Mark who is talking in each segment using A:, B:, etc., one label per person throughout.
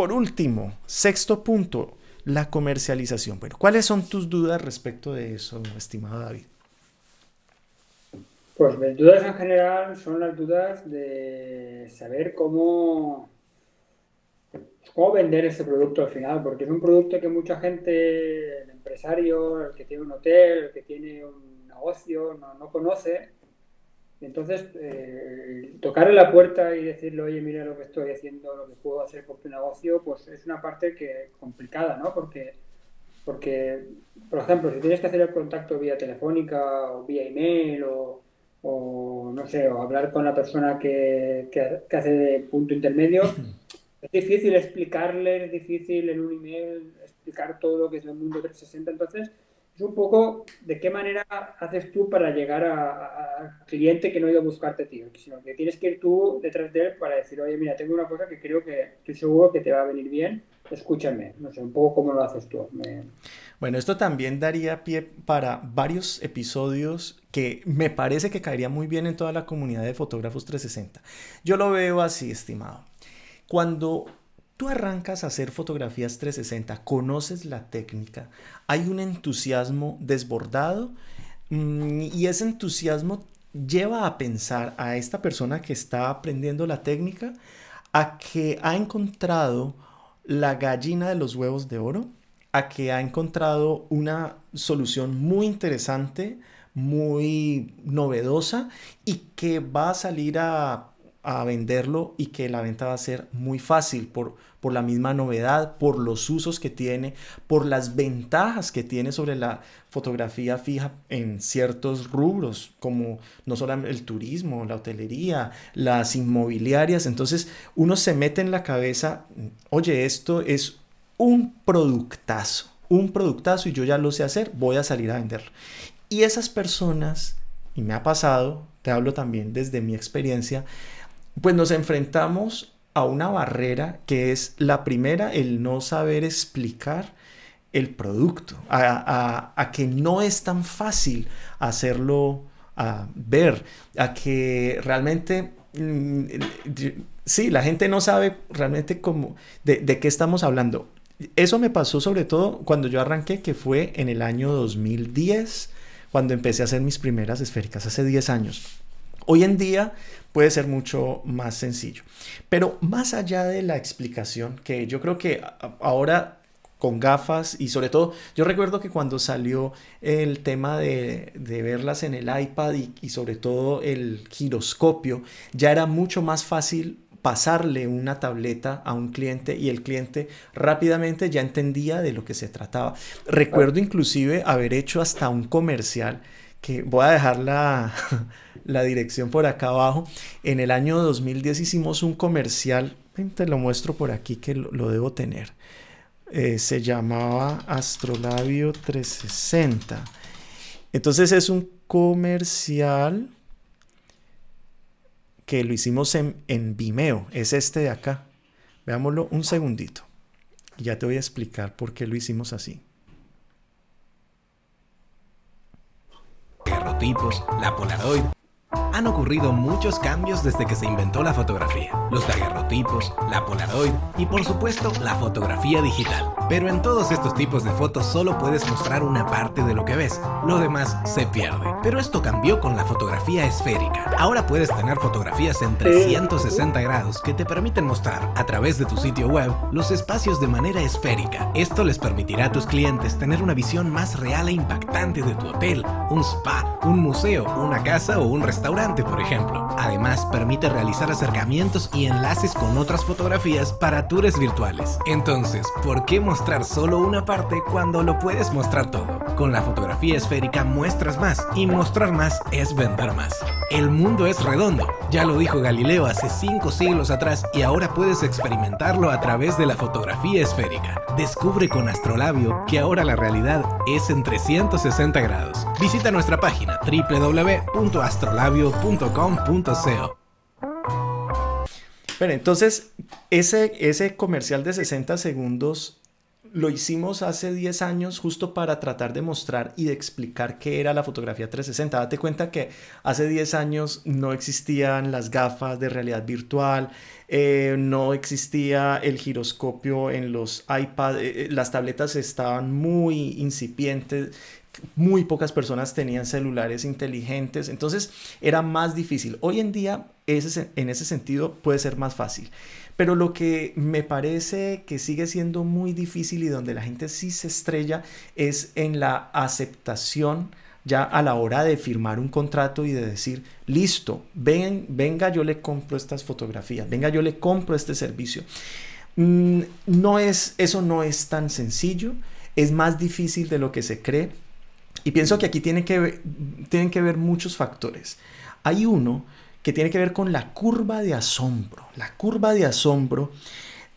A: Por último, sexto punto, la comercialización. Bueno, ¿cuáles son tus dudas respecto de eso, estimado David? Pues mis dudas
B: en general son las dudas de saber cómo, cómo vender ese producto al final, porque es un producto que mucha gente, el empresario, el que tiene un hotel, el que tiene un negocio, no conoce entonces, eh, tocarle la puerta y decirle, oye, mira lo que estoy haciendo, lo que puedo hacer por tu negocio, pues es una parte que complicada, ¿no? Porque, por ejemplo, si tienes que hacer el contacto vía telefónica o vía email o, no sé, o hablar con la persona que, que hace de punto intermedio, es difícil explicarle, es difícil en un email explicar todo lo que es el mundo 360. Entonces, un poco de qué manera haces tú para llegar al cliente que no ha ido a buscarte, tío, sino que tienes que ir tú detrás de él para decir, oye, mira, tengo una cosa que creo que estoy seguro que te va a venir bien, escúchame, no sé, un poco cómo lo haces tú.
A: Bueno, esto también daría pie para varios episodios que me parece que caería muy bien en toda la comunidad de fotógrafos 360. Yo lo veo así, estimado. Cuando Tú arrancas a hacer fotografías 360, conoces la técnica, hay un entusiasmo desbordado mm, y ese entusiasmo lleva a pensar a esta persona que está aprendiendo la técnica a que ha encontrado la gallina de los huevos de oro, a que ha encontrado una solución muy interesante, muy novedosa y que va a salir a a venderlo y que la venta va a ser muy fácil por, por la misma novedad, por los usos que tiene, por las ventajas que tiene sobre la fotografía fija en ciertos rubros, como no solo el turismo, la hotelería, las inmobiliarias. Entonces uno se mete en la cabeza, oye, esto es un productazo, un productazo y yo ya lo sé hacer, voy a salir a venderlo. Y esas personas, y me ha pasado, te hablo también desde mi experiencia, pues nos enfrentamos a una barrera que es la primera, el no saber explicar el producto, a, que no es tan fácil hacerlo ver, a que realmente, mm, sí, la gente no sabe realmente cómo, de, de qué estamos hablando. Eso me pasó sobre todo cuando yo arranqué, que fue en el año 2010, cuando empecé a hacer mis primeras esféricas, hace 10 años. Hoy en día puede ser mucho más sencillo. Pero más allá de la explicación, que yo creo que ahora con gafas y sobre todo yo recuerdo que cuando salió el tema de, verlas en el iPad y, y, sobre todo el giroscopio ya era mucho más fácil pasarle una tableta a un cliente y el cliente rápidamente ya entendía de lo que se trataba. Recuerdo inclusive haber hecho hasta un comercial que voy a dejar la, dirección por acá abajo. En el año 2010 hicimos un comercial, te lo muestro por aquí que lo, debo tener. Eh, se llamaba Astrolabio 360. Entonces es un comercial que lo hicimos en, en Vimeo. Es este de acá. Veámoslo un segundito. Ya te voy a explicar por qué lo hicimos así.
C: daguerrotipos, la Polaroid. Han ocurrido muchos cambios desde que se inventó la fotografía, los daguerrotipos, la Polaroid y por supuesto la fotografía digital. Pero en todos estos tipos de fotos solo puedes mostrar una parte de lo que ves, lo demás se pierde. Pero esto cambió con la fotografía esférica. Ahora puedes tener fotografías en 360 grados que te permiten mostrar a través de tu sitio web los espacios de manera esférica. Esto les permitirá a tus clientes tener una visión más real e impactante de tu hotel, un spa, un museo, una casa o un restaurante, por ejemplo. Además, permite realizar acercamientos y enlaces con otras fotografías para tours virtuales. Entonces, ¿por qué mostrar mostrar solo una parte cuando lo puedes mostrar todo. Con la fotografía esférica muestras más y mostrar más es vender más. El mundo es redondo, ya lo dijo Galileo hace cinco siglos atrás y ahora puedes experimentarlo a través de la fotografía esférica. Descubre con Astrolabio que ahora la realidad es en 360 grados. Visita nuestra página www.astrolabio.com.co. Bueno, entonces
A: ese, ese comercial de 60 segundos lo hicimos hace 10 años justo para tratar de mostrar y de explicar qué era la fotografía 360. Date cuenta que hace 10 años no existían las gafas de realidad virtual, eh, no existía el giroscopio en los iPads eh, eh, las tabletas estaban muy incipientes muy pocas personas tenían celulares inteligentes, entonces era más difícil. Hoy en día, ese, en ese sentido, puede ser más fácil. Pero lo que me parece que sigue siendo muy difícil y donde la gente sí se estrella es en la aceptación ya a la hora de firmar un contrato y de decir, listo, ven, venga, yo le compro estas fotografías, venga, yo le compro este servicio. Mm, no es, eso no es tan sencillo, es más difícil de lo que se cree y pienso que aquí tiene que tienen que ver muchos factores. Hay uno que tiene que ver con la curva de asombro. La curva de asombro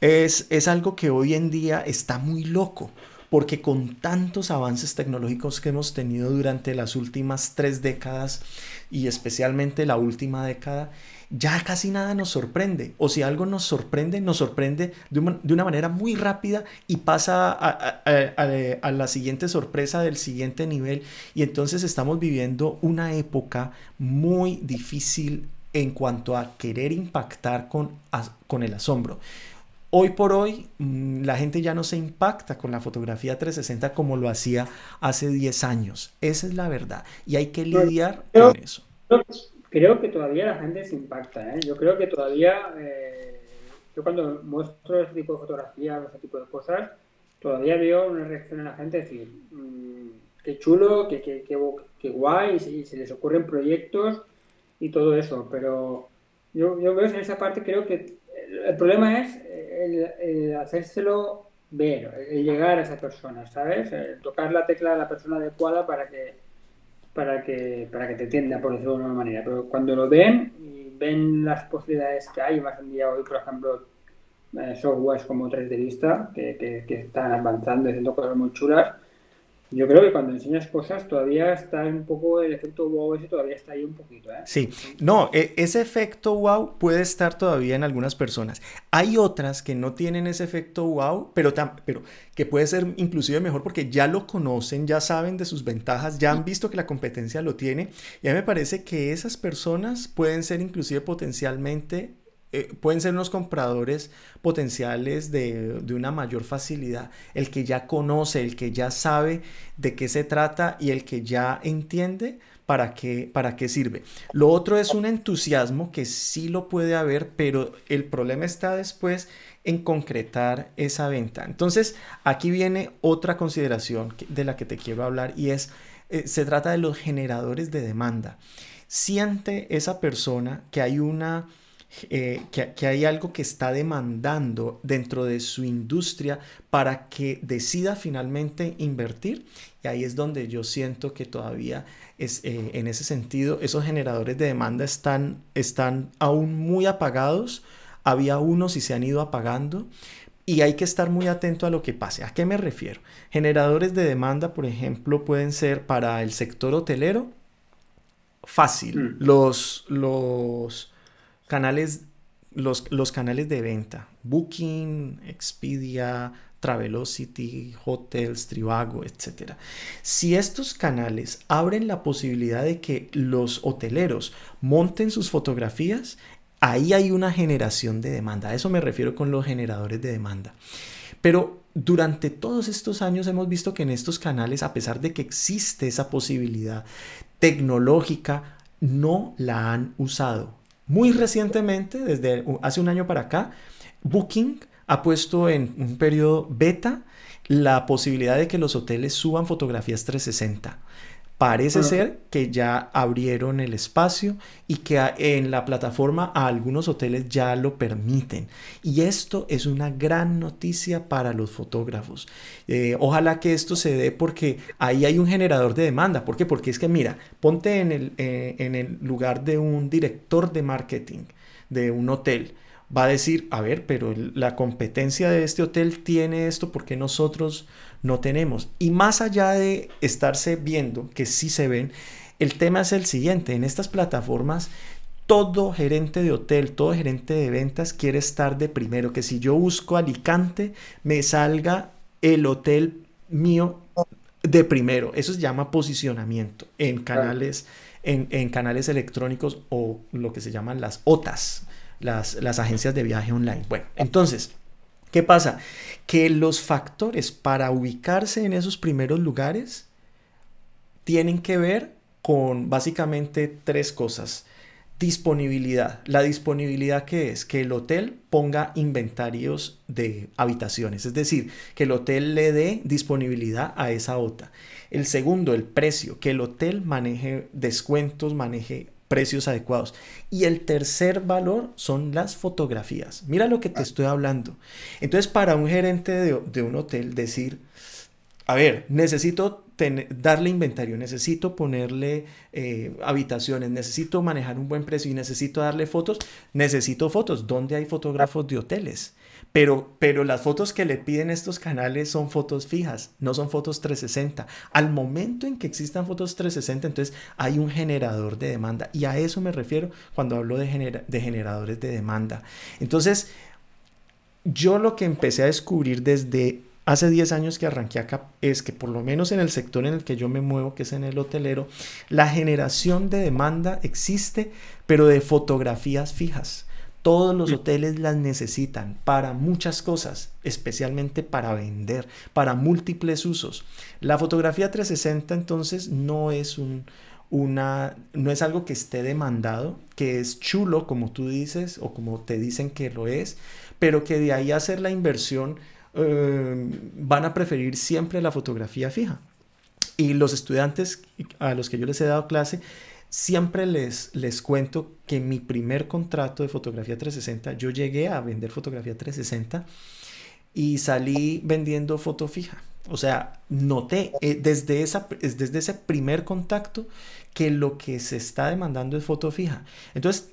A: es, es algo que hoy en día está muy loco, porque con tantos avances tecnológicos que hemos tenido durante las últimas tres décadas y especialmente la última década, ya casi nada nos sorprende. O si algo nos sorprende, nos sorprende de, una manera muy rápida y pasa a, la siguiente sorpresa del siguiente nivel. Y entonces estamos viviendo una época muy difícil en cuanto a querer impactar con, con el asombro. Hoy por hoy mm, la gente ya no se impacta con la fotografía 360 como lo hacía hace 10 años. Esa es la verdad. Y hay que lidiar con eso
B: creo que todavía la gente se impacta. ¿eh? Yo creo que todavía, eh, yo cuando muestro este tipo de fotografías, este tipo de cosas, todavía veo una reacción en la gente decir, mm, qué chulo, qué, qué, guay, y se, les ocurren proyectos y todo eso. Pero yo, yo veo en esa parte, creo que el, problema es el, hacérselo ver, llegar a esa persona, ¿sabes? tocar la tecla de la persona adecuada para que para que, para que te entienda, por decirlo de alguna manera. Pero cuando lo ven y ven las posibilidades que hay, más en día hoy, por ejemplo, eh, softwares como 3D Vista, que, que, que están avanzando y haciendo cosas muy chulas, yo creo que cuando enseñas cosas todavía está un poco el efecto wow ese todavía está ahí un poquito. ¿eh?
A: Sí, no, e, ese efecto wow puede estar todavía en algunas personas. Hay otras que no tienen ese efecto wow, pero, pero que puede ser inclusive mejor porque ya lo conocen, ya saben de sus ventajas, ya han visto que la competencia lo tiene. Y a mí me parece que esas personas pueden ser inclusive potencialmente eh, pueden ser unos compradores potenciales de, una mayor facilidad, el que ya conoce, el que ya sabe de qué se trata y el que ya entiende para qué, para qué sirve. Lo otro es un entusiasmo que sí lo puede haber, pero el problema está después en concretar esa venta. Entonces, aquí viene otra consideración de la que te quiero hablar y es, eh, se trata de los generadores de demanda. Siente esa persona que hay una eh, que, hay algo que está demandando dentro de su industria para que decida finalmente invertir. Y ahí es donde yo siento que todavía es, eh, en ese sentido esos generadores de demanda están, están aún muy apagados. Había unos y se han ido apagando. Y hay que estar muy atento a lo que pase. ¿A qué me refiero? Generadores de demanda, por ejemplo, pueden ser para el sector hotelero fácil. Mm. Los, los, Canales, los, los canales de venta, Booking, Expedia, Travelocity, Hotels, Trivago, etc. Si estos canales abren la posibilidad de que los hoteleros monten sus fotografías, ahí hay una generación de demanda. A eso me refiero con los generadores de demanda. Pero durante todos estos años hemos visto que en estos canales, a pesar de que existe esa posibilidad tecnológica, no la han usado. Muy recientemente, desde hace un año para acá, Booking ha puesto en un periodo beta la posibilidad de que los hoteles suban fotografías 360. Parece ser que ya abrieron el espacio y que en la plataforma algunos hoteles ya lo permiten. Y esto es una gran noticia para los fotógrafos. Eh, ojalá que esto se dé porque ahí hay un generador de demanda. ¿Por qué? Porque es que mira, ponte en el eh, lugar de un director de marketing de un hotel va a decir, a ver, pero la competencia de este hotel tiene esto porque nosotros no tenemos. Y más allá de estarse viendo, que sí se ven, el tema es el siguiente, en estas plataformas todo gerente de hotel, todo gerente de ventas quiere estar de primero, que si yo busco Alicante, me salga el hotel mío de primero. Eso se llama posicionamiento en canales, en, en canales electrónicos o lo que se llaman las OTAs las, agencias de viaje online. Bueno, entonces, ¿qué pasa? Que los factores para ubicarse en esos primeros lugares tienen que ver con básicamente tres cosas. Disponibilidad. La disponibilidad que es que el hotel ponga inventarios de habitaciones, es decir, que el hotel le dé disponibilidad a esa OTA. El segundo, el precio, que el hotel maneje descuentos, maneje precios adecuados. Y el tercer valor son las fotografías. Mira lo que te ah. estoy hablando. Entonces, para un gerente de, un hotel decir, a ver, necesito darle inventario, necesito ponerle eh, habitaciones, necesito manejar un buen precio y necesito darle fotos, necesito fotos. ¿Dónde hay fotógrafos de hoteles? Pero, pero las fotos que le piden estos canales son fotos fijas, no son fotos 360. Al momento en que existan fotos 360, entonces hay un generador de demanda. Y a eso me refiero cuando hablo de, de generadores de demanda. Entonces, yo lo que empecé a descubrir desde hace 10 años que arranqué acá es que por lo menos en el sector en el que yo me muevo, que es en el hotelero, la generación de demanda existe, pero de fotografías fijas. Todos los hoteles las necesitan para muchas cosas, especialmente para vender, para múltiples usos. La fotografía 360 entonces no es un, una, no es algo que esté demandado, que es chulo como tú dices o como te dicen que lo es, pero que de ahí a hacer la inversión eh, van a preferir siempre la fotografía fija. Y los estudiantes a los que yo les he dado clase siempre les, les cuento que mi primer contrato de fotografía 360, yo llegué a vender fotografía 360 y salí vendiendo foto fija. O sea, noté eh, desde, esa, desde ese primer contacto que lo que se está demandando es foto fija. Entonces,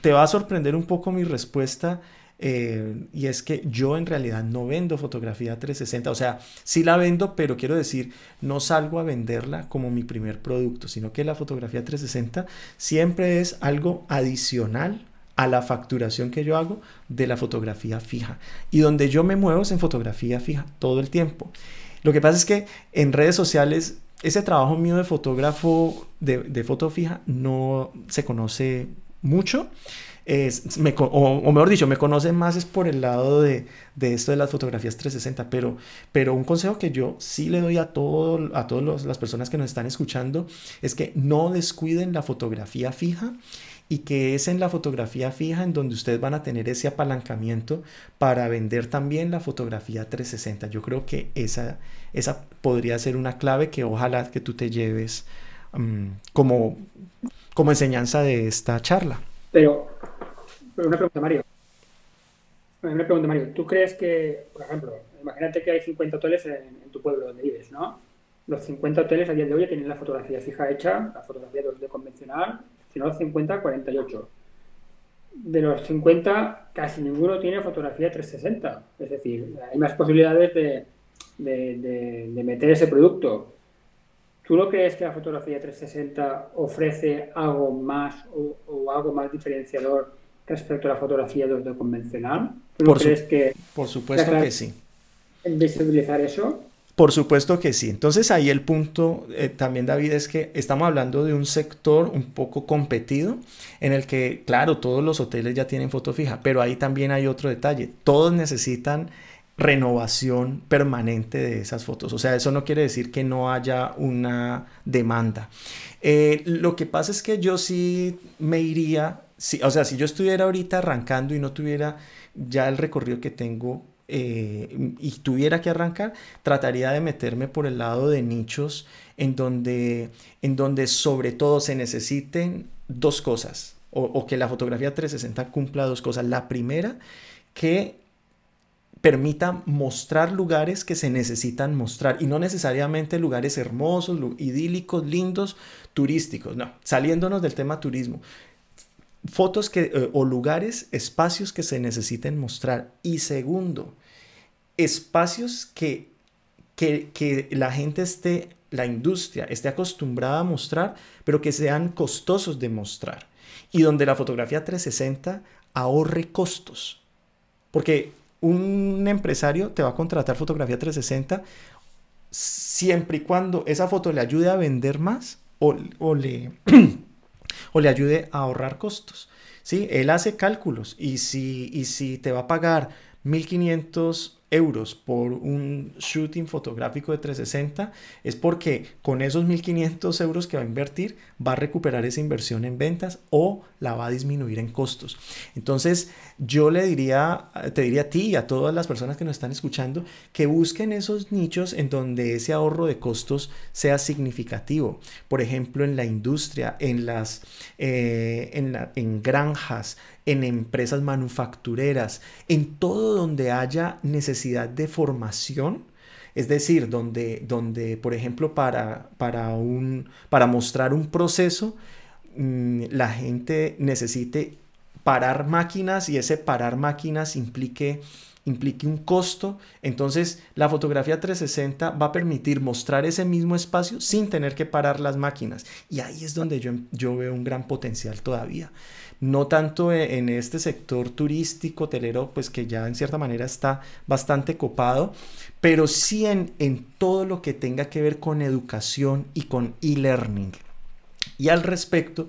A: te va a sorprender un poco mi respuesta eh, y es que yo en realidad no vendo fotografía 360, o sea, sí la vendo, pero quiero decir, no salgo a venderla como mi primer producto, sino que la fotografía 360 siempre es algo adicional a la facturación que yo hago de la fotografía fija. Y donde yo me muevo es en fotografía fija todo el tiempo. Lo que pasa es que en redes sociales ese trabajo mío de fotógrafo de, de foto fija no se conoce mucho es, o, mejor dicho, me conocen más es por el lado de, de, esto de las fotografías 360, pero, pero un consejo que yo sí le doy a, todo, a todas las personas que nos están escuchando es que no descuiden la fotografía fija y que es en la fotografía fija en donde ustedes van a tener ese apalancamiento para vender también la fotografía 360. Yo creo que esa, esa podría ser una clave que ojalá que tú te lleves mm, como, como enseñanza de esta charla.
B: Pero una pregunta, Mario. Una pregunta, Mario. ¿Tú crees que, por ejemplo, imagínate que hay 50 hoteles en, tu pueblo donde vives, ¿no? Los 50 hoteles a día de hoy tienen la fotografía fija hecha, la fotografía de, convencional, si no 50, 48 de los 50, casi ninguno tiene fotografía 360. Es decir, hay más posibilidades de, meter ese producto. ¿Tú no crees que la fotografía 360 ofrece algo más o, o algo más diferenciador respecto a la fotografía de convencional? por que
A: por supuesto que sí.
B: Visibilizar eso.
A: Por supuesto que sí. Entonces ahí el punto eh, también, David, es que estamos hablando de un sector un poco competido en el que, claro, todos los hoteles ya tienen foto fija, pero ahí también hay otro detalle. Todos necesitan renovación permanente de esas fotos. O sea, eso no quiere decir que no haya una demanda. Eh, lo que pasa es que yo sí me iría si, o sea, si yo estuviera ahorita arrancando y no tuviera ya el recorrido que tengo eh, y tuviera que arrancar, trataría de meterme por el lado de nichos en donde, en donde sobre todo se necesiten dos cosas, o, o que la fotografía 360 cumpla dos cosas. La primera, que permita mostrar lugares que se necesitan mostrar y no necesariamente lugares hermosos, idílicos, lindos, turísticos, no, saliéndonos del tema turismo, fotos que, eh, o lugares, espacios que se necesiten mostrar. Y segundo, espacios que, que, la gente esté, la industria esté acostumbrada a mostrar, pero que sean costosos de mostrar. Y donde la fotografía 360 ahorre costos. Porque un empresario te va a contratar fotografía 360 siempre y cuando esa foto le ayude a vender más o, o le... o le ayude a ahorrar costos. ¿sí? Él hace cálculos y si, y si te va a pagar 1.500 euros por un shooting fotográfico de 360 es porque con esos 1.500 euros que va a invertir va a recuperar esa inversión en ventas o la va a disminuir en costos. Entonces yo le diría, te diría a ti y a todas las personas que nos están escuchando que busquen esos nichos en donde ese ahorro de costos sea significativo. Por ejemplo, en la industria, en las, eh, en, en granjas, en empresas manufactureras, en todo donde haya necesidad de formación. Es decir, donde, donde por ejemplo, para, para, un, para mostrar un proceso, mm, la gente necesite parar máquinas y ese parar máquinas implique implique un costo. Entonces, la fotografía 360 va a permitir mostrar ese mismo espacio sin tener que parar las máquinas. Y ahí es donde yo, em, yo veo un gran potencial todavía no tanto e, en este sector turístico, hotelero, pues que ya en cierta manera está bastante copado, pero sí en, todo lo que tenga que ver con educación y con e-learning. Y al respecto,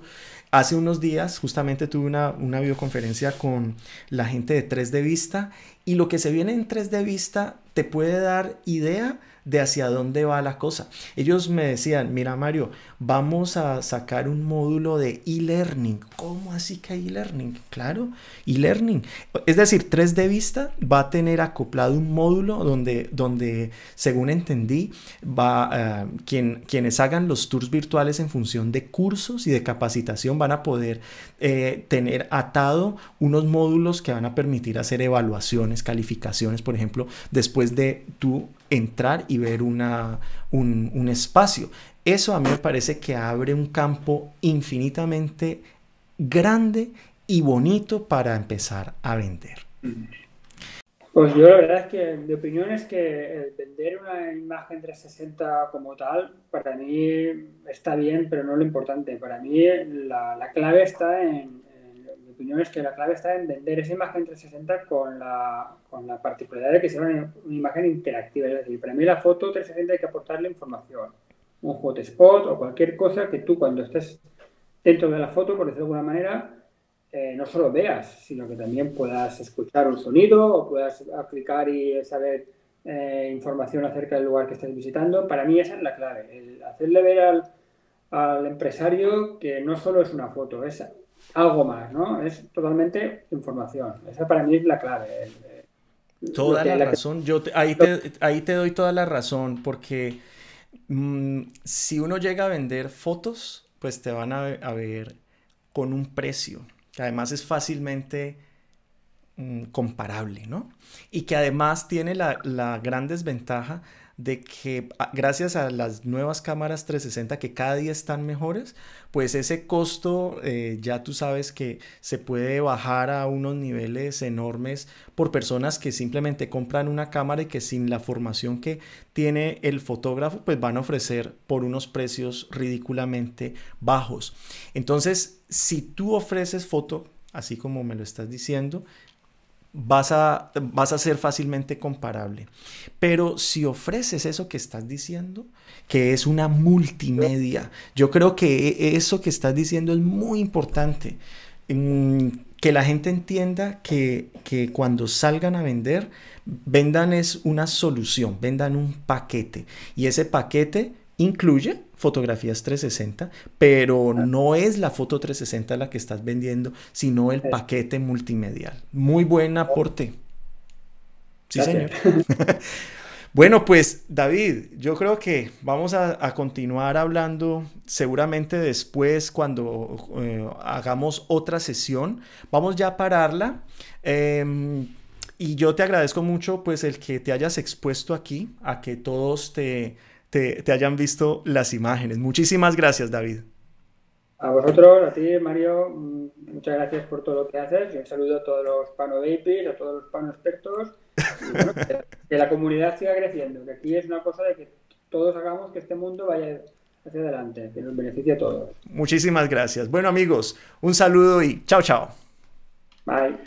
A: hace unos días justamente tuve una, una videoconferencia con la gente de 3D Vista y lo que se viene en 3D Vista te puede dar idea de hacia dónde va la cosa. Ellos me decían, mira Mario, vamos a sacar un módulo de e-learning. ¿Cómo así que e-learning? Claro, e-learning. Es decir, 3D Vista va a tener acoplado un módulo donde, donde según entendí, va, eh, quien, quienes hagan los tours virtuales en función de cursos y de capacitación van a poder eh, tener atado unos módulos que van a permitir hacer evaluaciones, calificaciones, por ejemplo, después de tú entrar y ver un, espacio. Eso a mí me parece que abre un campo infinitamente grande y bonito para empezar a vender.
B: Pues yo la verdad es que mi opinión es que vender una imagen 360 como tal, para mí está bien, pero no lo importante. Para mí la, la clave está en, opinión es que la clave está en vender esa imagen 360 con la, con particularidad de que sea una, imagen interactiva. Es decir, para mí la foto 360 hay que aportarle información, un hotspot o cualquier cosa que tú cuando estés dentro de la foto, por decirlo de alguna manera, eh, no solo veas, sino que también puedas escuchar un sonido o puedas aplicar y saber eh, información acerca del lugar que estás visitando. Para mí esa es la clave, hacerle ver al, al empresario que no solo es una foto, esa, algo más, ¿no? Es totalmente información. Esa para mí es la clave.
A: Eh, toda la, razón. Yo ahí, te, doy toda la razón porque mm, si uno llega a vender fotos, pues te van a, ver con un precio que además es fácilmente mm, comparable, ¿no? Y que además tiene la, la gran desventaja de que ah, gracias a las nuevas cámaras 360 que cada día están mejores, pues ese costo eh, ya tú sabes que se puede bajar a unos niveles enormes por personas que simplemente compran una cámara y que sin la formación que tiene el fotógrafo, pues van a ofrecer por unos precios ridículamente bajos. Entonces, si tú ofreces foto, así como me lo estás diciendo, vas a, vas a ser fácilmente comparable. Pero si ofreces eso que estás diciendo, que es una multimedia, yo creo que e, eso que estás diciendo es muy importante. Mm, que la gente entienda que, que cuando salgan a vender, vendan es una solución, vendan un paquete. Y ese paquete incluye fotografías 360, pero no es la foto 360 la que estás vendiendo, sino el paquete multimedial. Muy buen aporte. Sí, señor. bueno, pues David, yo creo que vamos a, continuar hablando seguramente después cuando eh, hagamos otra sesión. Vamos ya a pararla. Em, y yo te agradezco mucho pues el que te hayas expuesto aquí, a que todos te te, hayan visto las imágenes. Muchísimas gracias, David.
B: A vosotros, a ti, Mario, mm, muchas gracias por todo lo que haces. Un saludo a todos los pano a todos los pano que, la comunidad siga creciendo, que aquí es una cosa de que todos hagamos que este mundo
A: vaya hacia adelante, que nos beneficie a todos. Muchísimas gracias. Bueno, amigos, un saludo y chao, chao. Bye.